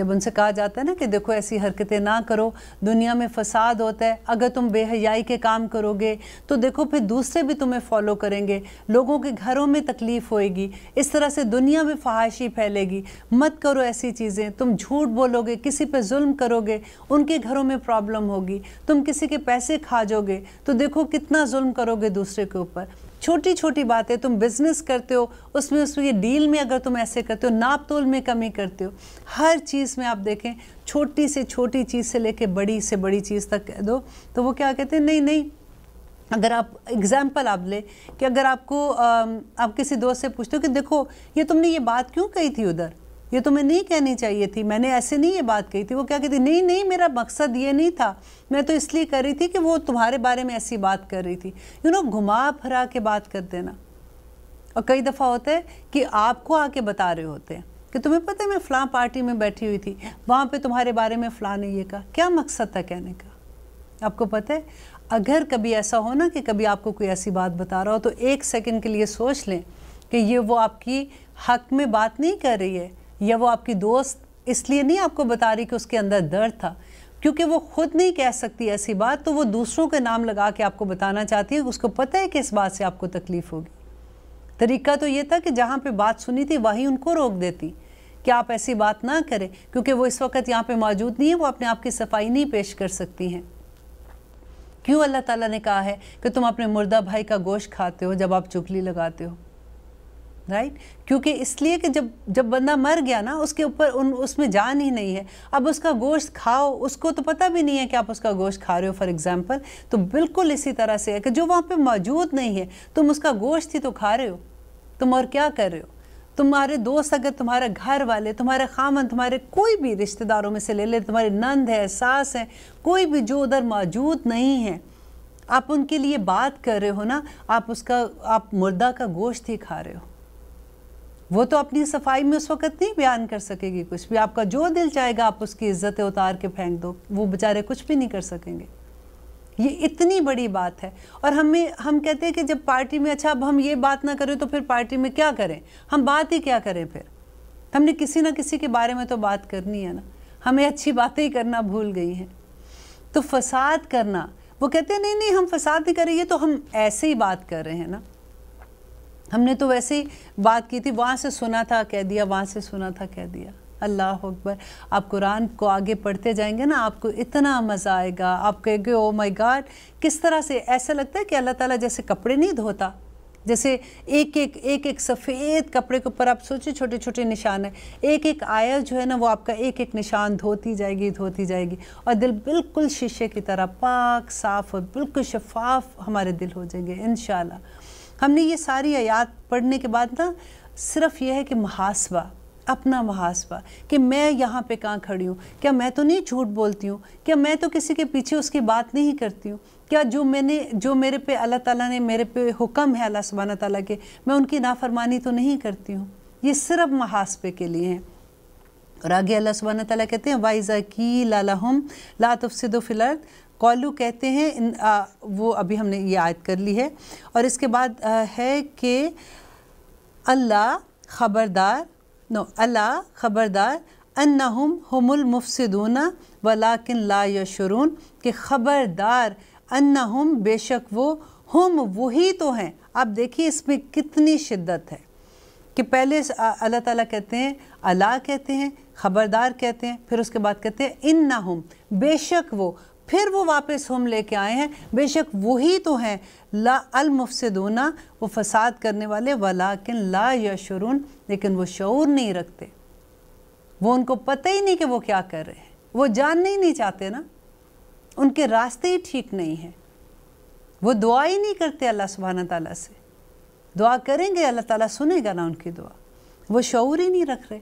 जब उनसे कहा जाता है ना कि देखो ऐसी हरकतें ना करो दुनिया में फसाद होता है अगर तुम बेहयाई के काम करोगे तो देखो फिर दूसरे भी तुम्हें फॉलो करेंगे लोगों के घरों में तकलीफ़ होएगी इस तरह से दुनिया में फहाशी फैलेगी मत करो ऐसी चीज़ें तुम झूठ बोलोगे किसी पर जुल्म करोगे उनके घरों में प्रॉब्लम होगी तुम किसी के पैसे खा जाओगे तो देखो कितना जुल्म करोगे दूसरे के ऊपर छोटी छोटी बातें तुम बिजनेस करते हो उसमें उसमें ये डील में अगर तुम ऐसे करते हो नाप तोल में कमी करते हो हर चीज़ में आप देखें छोटी से छोटी चीज़ से लेके बड़ी से बड़ी चीज़ तक दो तो वो क्या कहते हैं नहीं नहीं अगर आप एग्ज़ाम्पल आप ले कि अगर आपको आप किसी दोस्त से पूछते हो कि देखो ये तुमने ये बात क्यों कही थी उधर ये तो मैं नहीं कहनी चाहिए थी मैंने ऐसे नहीं ये बात कही थी वो क्या कहती नहीं नहीं मेरा मकसद ये नहीं था मैं तो इसलिए कर रही थी कि वो तुम्हारे बारे में ऐसी बात कर रही थी यू नो घुमा फिरा के बात कर देना और कई दफ़ा होता है कि आपको आके बता रहे होते हैं कि तुम्हें पता है मैं फ़लाँ पार्टी में बैठी हुई थी वहाँ पर तुम्हारे बारे में फ़लाँ ने ये कहा क्या मकसद था कहने का आपको पता है अगर कभी ऐसा हो ना कि कभी आपको कोई ऐसी बात बता रहा हो तो एक सेकंड के लिए सोच लें कि ये वो आपकी हक में बात नहीं कर रही है या वो आपकी दोस्त इसलिए नहीं आपको बता रही कि उसके अंदर दर्द था क्योंकि वो खुद नहीं कह सकती ऐसी बात तो वो दूसरों के नाम लगा के आपको बताना चाहती है उसको पता है कि इस बात से आपको तकलीफ़ होगी तरीका तो ये था कि जहाँ पे बात सुनी थी वहीं उनको रोक देती कि आप ऐसी बात ना करें क्योंकि वो इस वक्त यहाँ पे मौजूद नहीं है वो अपने आप की सफाई नहीं पेश कर सकती हैं क्यों अल्लाह ताला ने कहा है कि तुम अपने मुर्दा भाई का गोश्त खाते हो जब आप चुगली लगाते हो राइट क्योंकि इसलिए कि जब जब बंदा मर गया ना उसके ऊपर उन उसमें जान ही नहीं है अब उसका गोश्त खाओ उसको तो पता भी नहीं है कि आप उसका गोश्त खा रहे हो फॉर एग्ज़ाम्पल तो बिल्कुल इसी तरह से है कि जो वहाँ पे मौजूद नहीं है तुम उसका गोश्त ही तो खा रहे हो तुम और क्या कर रहे हो तुम्हारे दोस्त अगर तुम्हारे घर वाले तुम्हारे खामन तुम्हारे कोई भी रिश्तेदारों में से ले ले तुम्हारे नंद है सास है कोई भी जो उधर मौजूद नहीं है आप उनके लिए बात कर रहे हो ना आप उसका आप मुर्दा का गोश्त ही खा रहे हो वो तो अपनी सफाई में उस वक़्त नहीं बयान कर सकेगी कुछ भी आपका जो दिल चाहेगा आप उसकी इज्जत उतार के फेंक दो वो बेचारे कुछ भी नहीं कर सकेंगे ये इतनी बड़ी बात है और हमें हम कहते हैं कि जब पार्टी में अच्छा अब हम ये बात ना करें तो फिर पार्टी में क्या करें हम बात ही क्या करें फिर हमने किसी ना किसी के बारे में तो बात करनी है ना हमें अच्छी बातें ही करना भूल गई हैं तो फसाद करना वो कहते हैं नहीं नहीं हम फसाद नहीं करें ये तो हम ऐसे ही बात कर रहे हैं ना हमने तो वैसे ही बात की थी वहाँ से सुना था कह दिया वहाँ से सुना था कह दिया अल्लाह अकबर आप कुरान को आगे पढ़ते जाएंगे ना आपको इतना मज़ा आएगा आप कहेंगे ओ माय गॉड किस तरह से ऐसा लगता है कि अल्लाह ताला जैसे कपड़े नहीं धोता जैसे एक एक एक एक सफ़ेद कपड़े के ऊपर आप सोचिए छोटे छोटे निशान है एक एक आयल जो है ना वो आपका एक एक निशान धोती जाएगी धोती जाएगी और दिल बिल्कुल शीशे की तरह पाक साफ़ और बिल्कुल शफाफ हमारे दिल हो जाएंगे इन हमने ये सारी आयात पढ़ने के बाद ना सिर्फ यह है कि मुहासबा अपना मुहासबा कि मैं यहाँ पे कहाँ खड़ी हूँ क्या मैं तो नहीं झूठ बोलती हूँ क्या मैं तो किसी के पीछे उसकी बात नहीं करती हूँ क्या जो मैंने जो मेरे पे अल्लाह ताला ने मेरे पे हुक्म है अल्लाह सुबहाना ताला के मैं उनकी नाफरमानी तो नहीं करती हूँ ये सिर्फ मुहासबे के लिए हैं और आगे अल्लाह सुबहाना ताला कहते हैं वाइज़ा की लाला हम ला तफसद कौलू कहते हैं इन आ, वो अभी हमने ये आयत कर ली है और इसके बाद आ, है कि अल्लाह ख़बरदार नो अल्लाह ख़बरदार अन्नहुम हमुल मुफसदूना वलाकिन ला यशरून के ख़बरदार अन्नहुम बेशक वो हम वही तो हैं आप देखिए इसमें कितनी शिद्दत है कि पहले अल्लाह ताला कहते हैं अला कहते हैं ख़बरदार कहते हैं फिर उसके बाद कहते हैं इन्ना हम बेशक वो फिर वो वापस हम लेके आए हैं बेशक वही तो हैं ला अलमुफसदूना वो फसाद करने वाले वलाकिन ला यशरून लेकिन वो शूर नहीं रखते वो उनको पता ही नहीं कि वो क्या कर रहे हैं वो जानना ही नहीं चाहते ना उनके रास्ते ही ठीक नहीं हैं वो दुआ ही नहीं करते अल्लाह सुबहाना तला से दुआ करेंगे अल्लाह ताली सुनेगा ना उनकी दुआ वो शूर ही नहीं रख रहे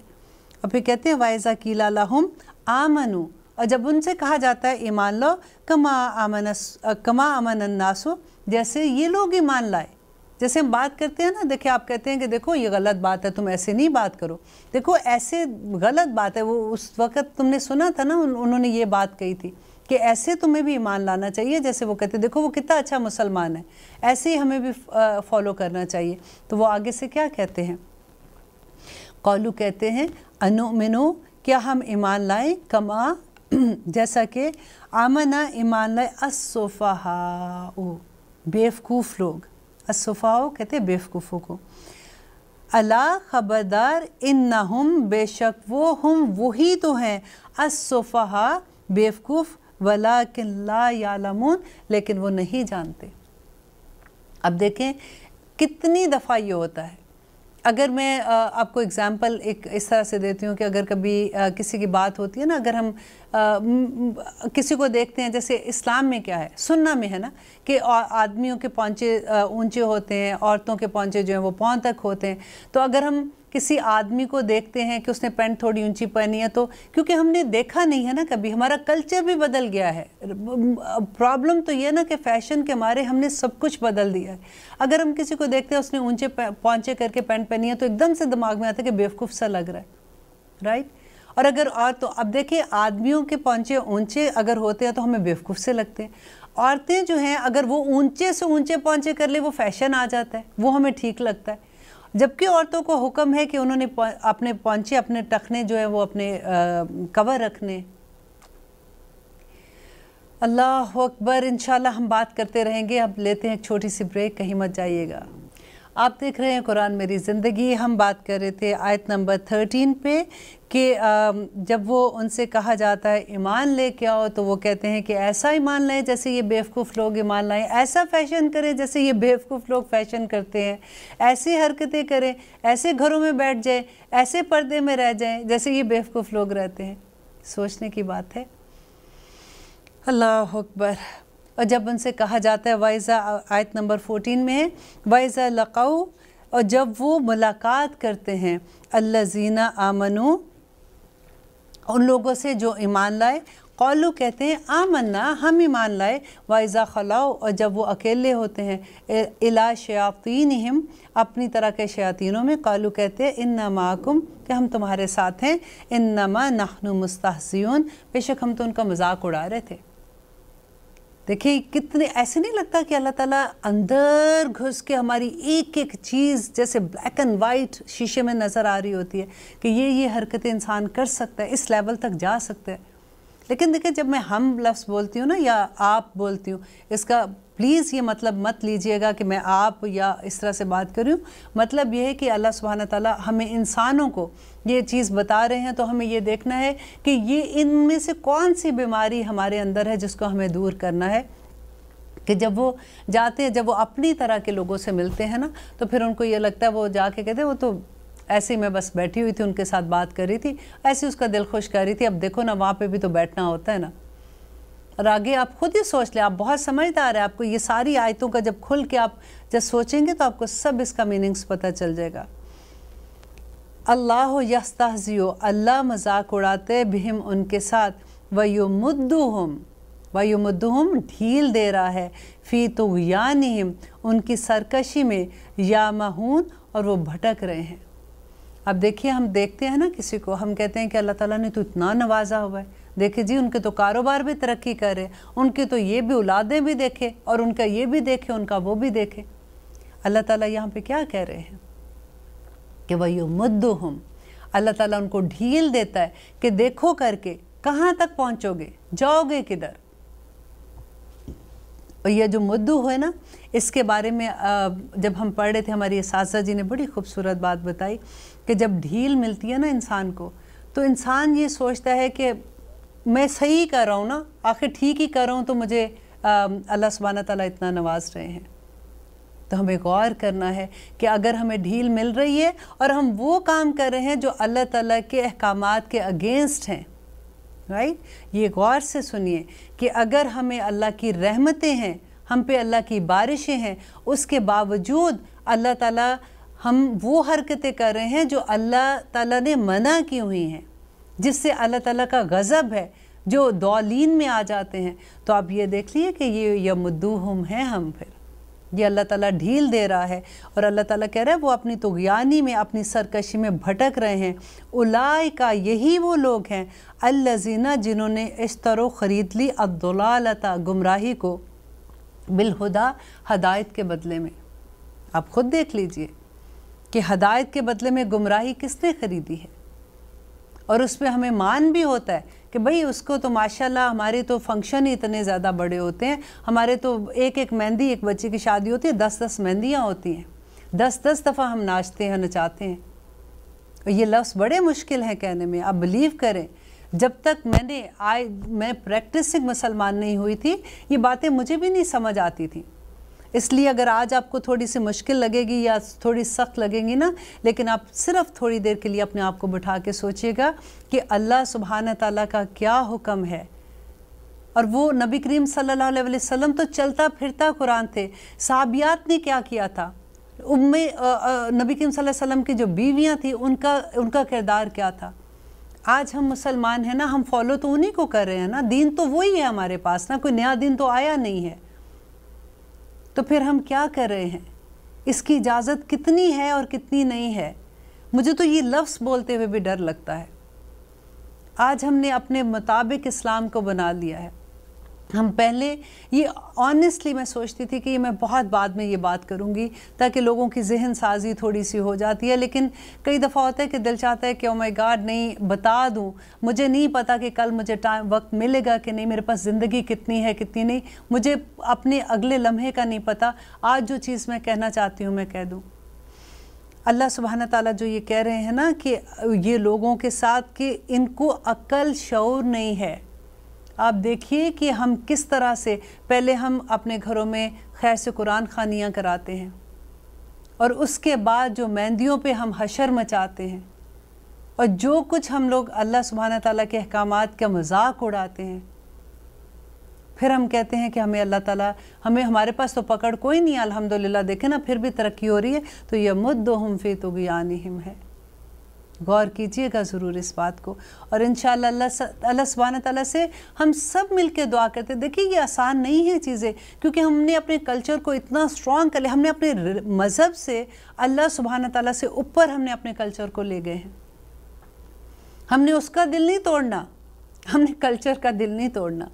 और फिर कहते हैं वायज़ा कीला हम आमनू और जब उनसे कहा जाता है ईमान लो कमा अमनस कमा अमन नासु जैसे ये लोग ईमान लाए जैसे हम बात करते हैं ना देखिए आप कहते हैं कि देखो ये गलत बात है तुम ऐसे नहीं बात करो देखो ऐसे गलत बात है वो उस वक़्त तुमने सुना था ना उन, उन्होंने ये बात कही थी कि ऐसे तुम्हें भी ईमान लाना चाहिए जैसे वो कहते देखो वो कितना अच्छा मुसलमान है ऐसे ही हमें भी फॉलो करना चाहिए तो वो आगे से क्या कहते हैं कौलू कहते हैं अनु मिनो क्या हम ईमान लाएं कमा जैसा कि आमना ईमान असोफ़ाओ बेवकूफ़ लोग असोफ़ाओ कहते बेवकूफ़ों को अला ख़बरदार इन न हम बेशक वो हम वही तो हैं असोफ़ा बेवकूफ़ वला किला यालमून लेकिन वो नहीं जानते अब देखें कितनी दफ़ा ये होता है अगर मैं आपको एग्जांपल एक इस तरह से देती हूँ कि अगर कभी किसी की बात होती है ना अगर हम किसी को देखते हैं जैसे इस्लाम में क्या है सुनना में है ना कि आदमियों के पहुँचे ऊंचे होते हैं औरतों के पौंचे जो हैं वो पौन तक होते हैं तो अगर हम किसी आदमी को देखते हैं कि उसने पैंट थोड़ी ऊंची पहनी है तो क्योंकि हमने देखा नहीं है ना कभी हमारा कल्चर भी बदल गया है प्रॉब्लम तो ये ना कि फैशन के मारे हमने सब कुछ बदल दिया है अगर हम किसी को देखते हैं उसने ऊंचे पहुँचे करके पैंट पहनी है तो एकदम से दिमाग में आता है कि बेवकूफ़ सा लग रहा है राइट और अगर और तो अब देखिए आदमियों के पहुँचे ऊंचे अगर होते हैं तो हमें बेवकूफ़ से लगते हैं औरतें जो हैं अगर वो ऊंचे से ऊंचे पहुँचे कर ले वो फैशन आ जाता है वो हमें ठीक लगता है जबकि औरतों को हुक्म है कि उन्होंने अपने पहुंचे अपने टखने जो है वो अपने आ, कवर रखने अल्लाह अकबर इन हम बात करते रहेंगे अब लेते हैं एक छोटी सी ब्रेक कहीं मत जाइएगा आप देख रहे हैं कुरान मेरी ज़िंदगी हम बात कर रहे थे आयत नंबर थर्टीन पे कि जब वो उनसे कहा जाता है ईमान ले के आओ तो वो कहते हैं कि ऐसा ईमान लाएं जैसे ये बेवकूफ़ लोग ईमान लाएं ऐसा फ़ैशन करें जैसे ये बेवकूफ़ लोग फ़ैशन करते हैं ऐसी हरकतें करें ऐसे घरों में बैठ जाएं ऐसे पर्दे में रह जाएं जैसे ये बेवकूफ़ लोग रहते हैं सोचने की बात है अल्लाह अकबर और जब उनसे कहा जाता है वाइज़ा आयत नंबर 14 में वाइज़ा लकाउ और जब वो मुलाकात करते हैं अल्ला जीना उन लोगों से जो ईमान लाए कौलू कहते हैं आमन्ना हम ईमान लाए वाइज़ा खलाओ और जब वो अकेले होते हैं इला शयातीन हम अपनी तरह के शयातीनों में कौलू कहते हैं इन नमाकुम कि हम तुम्हारे साथ हैं इन नमा नाहनु मुस्ताहसीन बेशक हम तो उनका मजाक उड़ा रहे थे देखिए कितने ऐसे नहीं लगता कि अल्लाह ताला अंदर घुस के हमारी एक एक चीज़ जैसे ब्लैक एंड वाइट शीशे में नज़र आ रही होती है कि ये ये हरकतें इंसान कर सकता है इस लेवल तक जा सकता है लेकिन देखिए जब मैं हम लफ्ज़ बोलती हूँ ना या आप बोलती हूँ इसका प्लीज़ ये मतलब मत लीजिएगा कि मैं आप या इस तरह से बात करूँ मतलब ये है कि अल्लाह सुबहाना ताली हमें इंसानों को ये चीज़ बता रहे हैं तो हमें ये देखना है कि ये इनमें से कौन सी बीमारी हमारे अंदर है जिसको हमें दूर करना है कि जब वो जाते हैं जब वो अपनी तरह के लोगों से मिलते हैं ना तो फिर उनको ये लगता है वो जाके कहते हैं वो तो ऐसे ही मैं बस बैठी हुई थी उनके साथ बात कर रही थी ऐसे ही उसका दिल खुश कर रही थी अब देखो ना वहाँ पे भी तो बैठना होता है ना और आगे आप खुद ही सोच लें आप बहुत समझदार है आपको ये सारी आयतों का जब खुल के आप जब सोचेंगे तो आपको सब इसका मीनिंग्स पता चल जाएगा अल्लाह यस्ताजियो अल्लाह मजाक उड़ाते बिहम उनके साथ वयुमुद्दुहम हम ढील दे रहा है फ़ी तो यानिम उनकी सरकशी में या महून और वो भटक रहे हैं अब देखिए हम देखते हैं ना किसी को हम कहते हैं कि अल्लाह ताला ने तो इतना नवाजा हुआ है देखे जी उनके तो कारोबार भी तरक्की करे उनके तो ये भी औलादें भी देखे और उनका ये भी देखे उनका वो भी देखे अल्लाह ताला यहाँ पे क्या कह रहे हैं कि वही हम अल्लाह ताला उनको ढील देता है कि देखो करके कहाँ तक पहुँचोगे जाओगे किधर और यह जो मुद्दू है ना इसके बारे में जब हम पढ़ रहे थे हमारी सासा जी ने बड़ी खूबसूरत बात बताई कि जब ढील मिलती है ना इंसान को तो इंसान ये सोचता है कि मैं सही कर रहा हूँ ना आखिर ठीक ही कर रहा हूँ तो मुझे अल्लाह सुबहाना तला इतना नवाज रहे हैं तो हमें गौर करना है कि अगर हमें ढील मिल रही है और हम वो काम कर रहे हैं जो अल्लाह ताला के अहकाम के अगेंस्ट हैं राइट ये गौर से सुनिए कि अगर हमें अल्लाह की रहमतें हैं हम पे अल्लाह की बारिशें हैं उसके बावजूद अल्लाह ताला हम वो हरकतें कर रहे हैं जो अल्लाह ताला ने मना की हुई हैं जिससे अल्लाह ताला का गज़ब है जो दौलिन में आ जाते हैं तो आप ये देख लिए कि ये हम हैं हम फिर ये अल्लाह ताला ढील दे रहा है और अल्लाह ताला कह रहा है वो अपनी तुगयानी में अपनी सरकशी में भटक रहे हैं उलाय का यही वो लोग हैं अल्लजीना जिन्होंने इश्तरो ख़रीद ली अब्दुल्लता गुमराही को बिलहुदा हदायत के बदले में आप ख़ुद देख लीजिए कि हदायत के बदले में गुमराही किसने ख़रीदी है और उस पर हमें मान भी होता है कि भाई उसको तो माशाल्लाह हमारे तो फंक्शन ही इतने ज़्यादा बड़े होते हैं हमारे तो एक एक मेहंदी एक बच्चे की शादी होती है दस दस मेहंदियाँ होती हैं दस दस दफ़ा हम नाचते हैं नचाते हैं और ये लफ्ज़ बड़े मुश्किल हैं कहने में आप बिलीव करें जब तक मैंने आई मैं प्रैक्टिसिंग मुसलमान नहीं हुई थी ये बातें मुझे भी नहीं समझ आती थी इसलिए अगर आज आपको थोड़ी सी मुश्किल लगेगी या थोड़ी सख्त लगेंगी ना लेकिन आप सिर्फ थोड़ी देर के लिए अपने आप को बिठा के सोचिएगा कि अल्लाह सुबहान ताली का क्या हुक्म है और वो नबी करीम सल्लल्लाहु अलैहि वसल्लम तो चलता फिरता कुरान थे साबियात ने क्या किया था उम्मे नबी करीम वसल्लम की जो बीवियाँ थी उनका उनका किरदार क्या था आज हम मुसलमान हैं ना हम फॉलो तो उन्हीं को कर रहे हैं ना दीन तो वही है हमारे पास ना कोई नया दिन तो आया नहीं है तो फिर हम क्या कर रहे हैं इसकी इजाज़त कितनी है और कितनी नहीं है मुझे तो ये लफ्ज़ बोलते हुए भी डर लगता है आज हमने अपने मुताबिक इस्लाम को बना लिया है हम पहले ये ऑनेस्टली मैं सोचती थी कि मैं बहुत बाद में ये बात करूँगी ताकि लोगों की जहन साजी थोड़ी सी हो जाती है लेकिन कई दफ़ा होता है कि दिल चाहता है कि मैं oh गार्ड नहीं बता दूँ मुझे नहीं पता कि कल मुझे टाइम वक्त मिलेगा कि नहीं मेरे पास ज़िंदगी कितनी है कितनी नहीं मुझे अपने अगले लम्हे का नहीं पता आज जो चीज़ मैं कहना चाहती हूँ मैं कह दूँ अल्लाह सुबहाना तला जो ये कह रहे हैं ना कि ये लोगों के साथ कि इनको अक्ल शौर नहीं है आप देखिए कि हम किस तरह से पहले हम अपने घरों में खैर से कुरान खानियाँ कराते हैं और उसके बाद जो मेहंदियों पे हम हशर मचाते हैं और जो कुछ हम लोग अल्लाह सुबहाना ताला के अहकाम का मजाक उड़ाते हैं फिर हम कहते हैं कि हमें अल्लाह ताला हमें हमारे पास तो पकड़ कोई नहीं अलहमदिल्ला देखे ना फिर भी तरक्की हो रही है तो यह मुद्दो हम फी तो है गौर कीजिएगा ज़रूर इस बात को और इन अल्लाह सुबहान ताली से हम सब मिल के दुआ करते देखिए ये आसान नहीं है चीज़ें क्योंकि हमने अपने कल्चर को इतना स्ट्रॉन्ग कर लिया हमने अपने मज़हब से अल्लाह सुबहान तला से ऊपर हमने अपने कल्चर को ले गए हैं हमने उसका दिल नहीं तोड़ना हमने कल्चर का दिल नहीं तोड़ना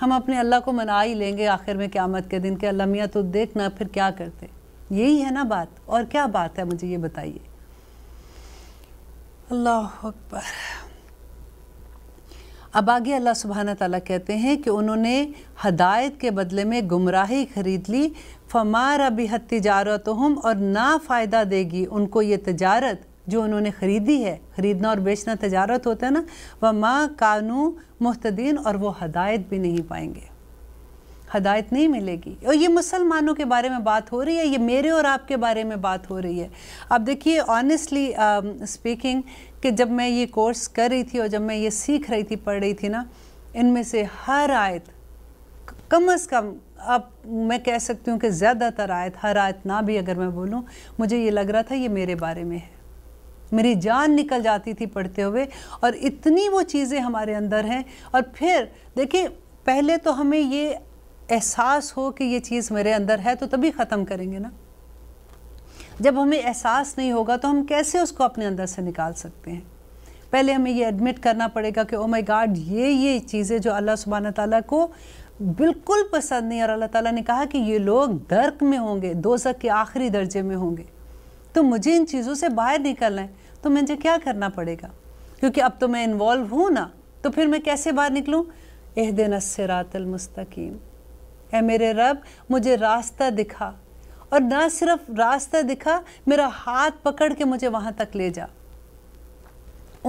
हम अपने अल्लाह को मना ही लेंगे आखिर में क्यामत के दिन के अल्लाह मियाँ तो देखना फिर क्या करते यही है ना बात और क्या बात है मुझे ये बताइए अल्लाह अकबर अब आगे अल्लाह सुबहाना तला कहते हैं कि उन्होंने हदायत के बदले में गुमराही खरीद ली फमार बिहत तजारत हम और ना फ़ायदा देगी उनको ये तजारत जो उन्होंने ख़रीदी है ख़रीदना और बेचना तजारत होता है ना वह माँ कानू मुहतदीन और वो हदायत भी नहीं पाएंगे हदायत नहीं मिलेगी और ये मुसलमानों के बारे में बात हो रही है ये मेरे और आपके बारे में बात हो रही है अब देखिए ऑनेस्टली स्पीकिंग um, कि जब मैं ये कोर्स कर रही थी और जब मैं ये सीख रही थी पढ़ रही थी ना इनमें से हर आयत कम अज़ कम अब मैं कह सकती हूँ कि ज़्यादातर आयत हर आयत ना भी अगर मैं बोलूँ मुझे ये लग रहा था ये मेरे बारे में है मेरी जान निकल जाती थी पढ़ते हुए और इतनी वो चीज़ें हमारे अंदर हैं और फिर देखिए पहले तो हमें ये एहसास हो कि ये चीज़ मेरे अंदर है तो तभी ख़त्म करेंगे ना जब हमें एहसास नहीं होगा तो हम कैसे उसको अपने अंदर से निकाल सकते हैं पहले हमें ये एडमिट करना पड़ेगा कि ओ माय गॉड ये ये चीज़ें जो अल्लाह सुबहान ताला को बिल्कुल पसंद नहीं और अल्लाह ताला ने कहा कि ये लोग दर्क में होंगे दोजक के आखिरी दर्जे में होंगे तो मुझे इन चीज़ों से बाहर निकलना है तो मुझे क्या करना पड़ेगा क्योंकि अब तो मैं इन्वॉल्व हूँ ना तो फिर मैं कैसे बाहर निकलूँ एह दिन मुस्तकीम है मेरे रब मुझे रास्ता दिखा और ना सिर्फ रास्ता दिखा मेरा हाथ पकड़ के मुझे वहाँ तक ले जा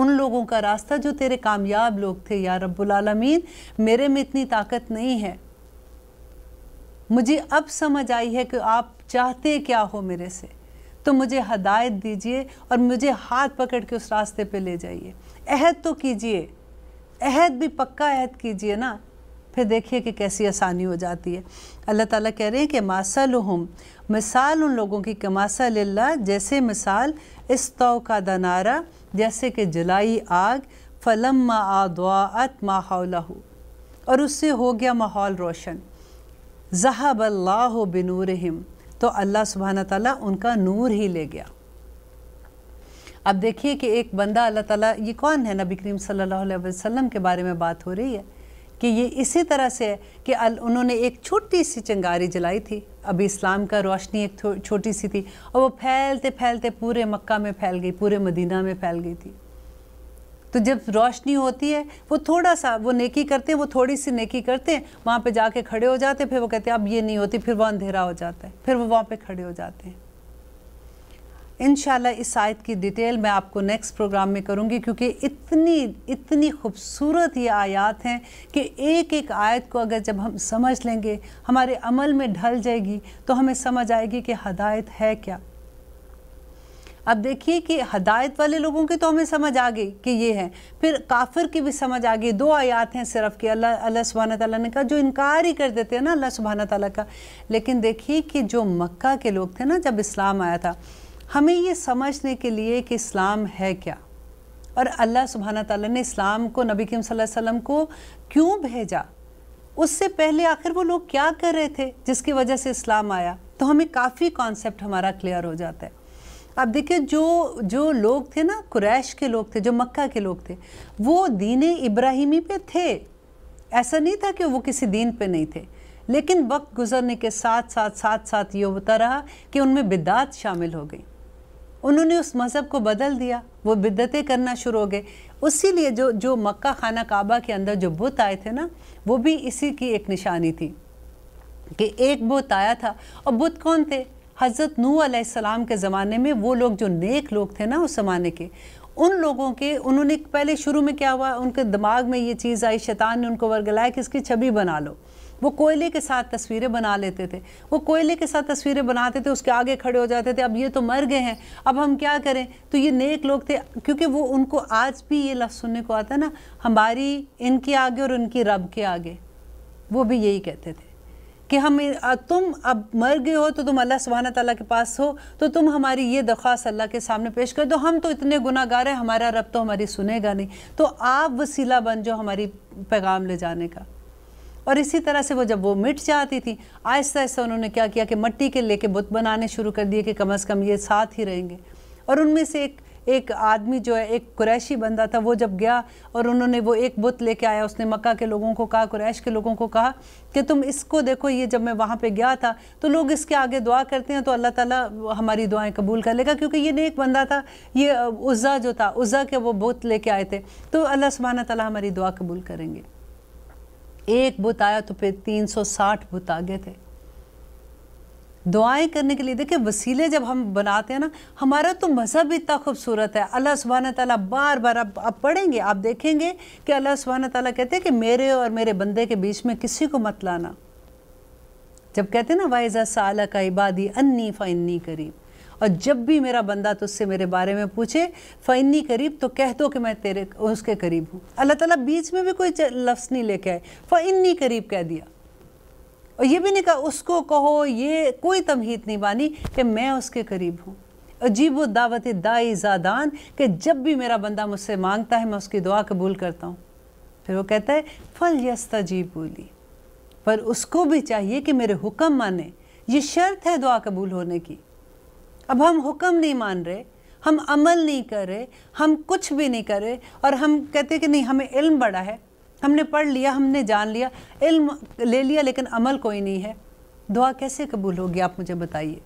उन लोगों का रास्ता जो तेरे कामयाब लोग थे या रबालमीन मेरे में इतनी ताकत नहीं है मुझे अब समझ आई है कि आप चाहते क्या हो मेरे से तो मुझे हदायत दीजिए और मुझे हाथ पकड़ के उस रास्ते पे ले जाइए अहद तो कीजिए अहद भी पक्का अहद कीजिए ना फिर देखिए कि कैसी आसानी हो जाती है अल्लाह ताला कह रहे हैं कि मासल हम मिसाल उन लोगों की कमासल जैसे मिसाल इस तो का दनारा जैसे कि जलाई आग फलम मा आदवात माहौल और उससे हो गया माहौल रोशन जहाब अल्लाह बिनूर हिम तो अल्लाह सुबहाना ताला उनका नूर ही ले गया अब देखिए कि एक बंदा अल्लाह ताला ये कौन है नबी करीम सल्लल्लाहु अलैहि वसल्लम के बारे में बात हो रही है कि ये इसी तरह से है कि उन्होंने एक छोटी सी चिंगारी जलाई थी अभी इस्लाम का रोशनी एक छोटी सी थी और वो फैलते फैलते पूरे मक्का में फैल गई पूरे मदीना में फैल गई थी तो जब रोशनी होती है वो थोड़ा सा वो नेकी करते हैं वो थोड़ी सी नेकी करते हैं वहाँ पे जाके खड़े हो जाते हैं फिर वो कहते हैं अब ये नहीं होती फिर वो अंधेरा हो जाता है फिर वो वहाँ पे खड़े हो जाते हैं इन इस आयत की डिटेल मैं आपको नेक्स्ट प्रोग्राम में करूँगी क्योंकि इतनी इतनी खूबसूरत ये आयात हैं कि एक एक आयत को अगर जब हम समझ लेंगे हमारे अमल में ढल जाएगी तो हमें समझ आएगी कि हदायत है क्या अब देखिए कि हदायत वाले लोगों की तो हमें समझ आ गई कि ये है फिर काफिर की भी समझ आ गई दो आयात हैं सिर्फ कि अल्लाह अल्लाह सुबहाना ताला ने कहा जो इनकार ही कर देते हैं ना अल्लाह सुबहाना ताला का लेकिन देखिए कि जो मक्का के लोग थे ना जब इस्लाम आया था हमें ये समझने के लिए कि इस्लाम है क्या और अल्लाह सुबहाना ताला ने इस्लाम को नबी करीम वसल्लम को क्यों भेजा उससे पहले आखिर वो लोग क्या कर रहे थे जिसकी वजह से इस्लाम आया तो हमें काफ़ी कॉन्सेप्ट हमारा क्लियर हो जाता है अब देखिए जो जो लोग थे ना कुरैश के लोग थे जो मक्का के लोग थे वो दीन इब्राहिमी पे थे ऐसा नहीं था कि वो किसी दीन पे नहीं थे लेकिन वक्त गुजरने के साथ साथ साथ साथ ये होता रहा कि उनमें बिदात शामिल हो गई उन्होंने उस मज़हब को बदल दिया वो बिदतें करना शुरू हो गए उसी लिए जो जो मक्का खाना काबा के अंदर जो बुत आए थे ना वो भी इसी की एक निशानी थी कि एक बुत आया था और बुत कौन थे हज़रत नू आसमाम के ज़माने में वो लोग जो नेक लोग थे ना उस ज़माने के उन लोगों के उन्होंने पहले शुरू में क्या हुआ उनके दिमाग में ये चीज़ आई शैतान ने उनको वर्गलाया कि इसकी छवि बना लो वो कोयले के साथ तस्वीरें बना लेते थे वो कोयले के साथ तस्वीरें बनाते थे उसके आगे खड़े हो जाते थे अब ये तो मर गए हैं अब हम क्या करें तो ये नेक लोग थे क्योंकि वो उनको आज भी ये लफ्ज़ सुनने को आता है ना हमारी इनके आगे और उनकी रब के आगे वो भी यही कहते थे कि हम तुम अब मर गए हो तो तुम अल्लाह सुबहाना तला के पास हो तो तुम हमारी ये दरख्वास्त अल्लाह के सामने पेश कर दो हम तो इतने गुनागार हैं हमारा रब तो हमारी सुनेगा नहीं तो आप वसीला बन जाओ हमारी पैगाम ले जाने का और इसी तरह से वो जब वो मिट जाती थी आहिस्ता आहिस्ता उन्होंने क्या किया कि मट्टी के लेके बुत बनाने शुरू कर दिए कि कम अज़ कम ये साथ ही रहेंगे और उनमें से एक एक आदमी जो है एक कुरैशी बंदा था वो जब गया और उन्होंने वो एक बुत लेके आया उसने मक्का के लोगों को कहा कुरैश के लोगों को कहा कि तुम इसको देखो ये जब मैं वहाँ पे गया था तो लोग इसके आगे दुआ करते हैं तो अल्लाह ताला हमारी दुआएं कबूल कर लेगा क्योंकि ये नेक बंदा था ये उज़ा जो था उज़ा के वो बुत लेके आए थे तो अल्लाह सुबहाना तला हमारी दुआ कबूल करेंगे एक बुत आया तो फिर 360 बुत आगे थे दुआएं करने के लिए देखिए वसीले जब हम बनाते हैं ना हमारा तो मज़हब इतना खूबसूरत है अल्लाह सुबहान तला बार बार आप, अब पढ़ेंगे आप देखेंगे कि अल्लाह सुबहान तला कहते हैं कि मेरे और मेरे बंदे के बीच में किसी को मत लाना जब कहते हैं ना वाइजा साल का इबादी अन्नी फ़न्नी करीब और जब भी मेरा बंदा तुझसे मेरे बारे में पूछे फ़ैनी करीब तो कह दो कि मैं तेरे उसके करीब हूँ अल्लाह ताला बीच में भी कोई लफ्ज़ नहीं लेके आए फ़ैनी करीब कह दिया और ये भी नहीं कहा उसको कहो ये कोई तमहीद नहीं बानी कि मैं उसके करीब हूँ अजीब व दावत दाई जादान कि जब भी मेरा बंदा मुझसे मांगता है मैं उसकी दुआ कबूल करता हूँ फिर वो कहता है फल यस्ता जी बोली पर उसको भी चाहिए कि मेरे हुक्म माने ये शर्त है दुआ कबूल होने की अब हम हुक्म नहीं मान रहे हम अमल नहीं कर रहे हम कुछ भी नहीं कर रहे और हम कहते कि नहीं हमें इल्म बड़ा है हमने पढ़ लिया हमने जान लिया इल्म ले लिया लेकिन अमल कोई नहीं है दुआ कैसे कबूल होगी आप मुझे बताइए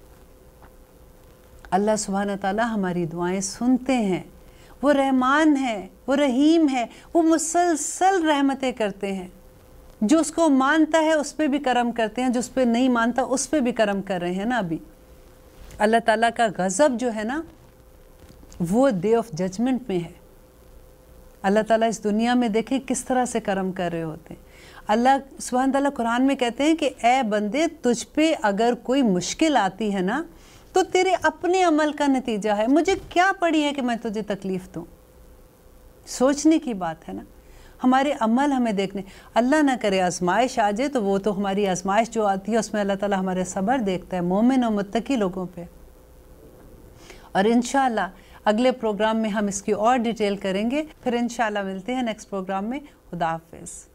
अल्लाह सुबहाना ताला हमारी दुआएं सुनते हैं वो रहमान है वो रहीम है वो मुसलसल रहमतें करते हैं जो उसको मानता है उस पर भी करम करते हैं जो उस पर नहीं मानता उस पर भी करम कर रहे हैं ना अभी अल्लाह ताला का गज़ब जो है ना वो डे ऑफ जजमेंट में है अल्लाह ताला इस दुनिया में देखें किस तरह से कर्म कर रहे होते हैं अल्लाह सुबह तला कुरान में कहते हैं कि ए बंदे तुझ पे अगर कोई मुश्किल आती है ना तो तेरे अपने अमल का नतीजा है मुझे क्या पड़ी है कि मैं तुझे तकलीफ़ दूँ सोचने की बात है ना हमारे अमल हमें देखने अल्लाह ना करे आजमाइश आ जाए तो वो तो हमारी आजमाइश जो आती है उसमें अल्लाह ताला हमारे सब्र देखता है मोमिन और मुतकी लोगों पे और इन अगले प्रोग्राम में हम इसकी और डिटेल करेंगे फिर इन मिलते हैं नेक्स्ट प्रोग्राम में खुदा हाफिज़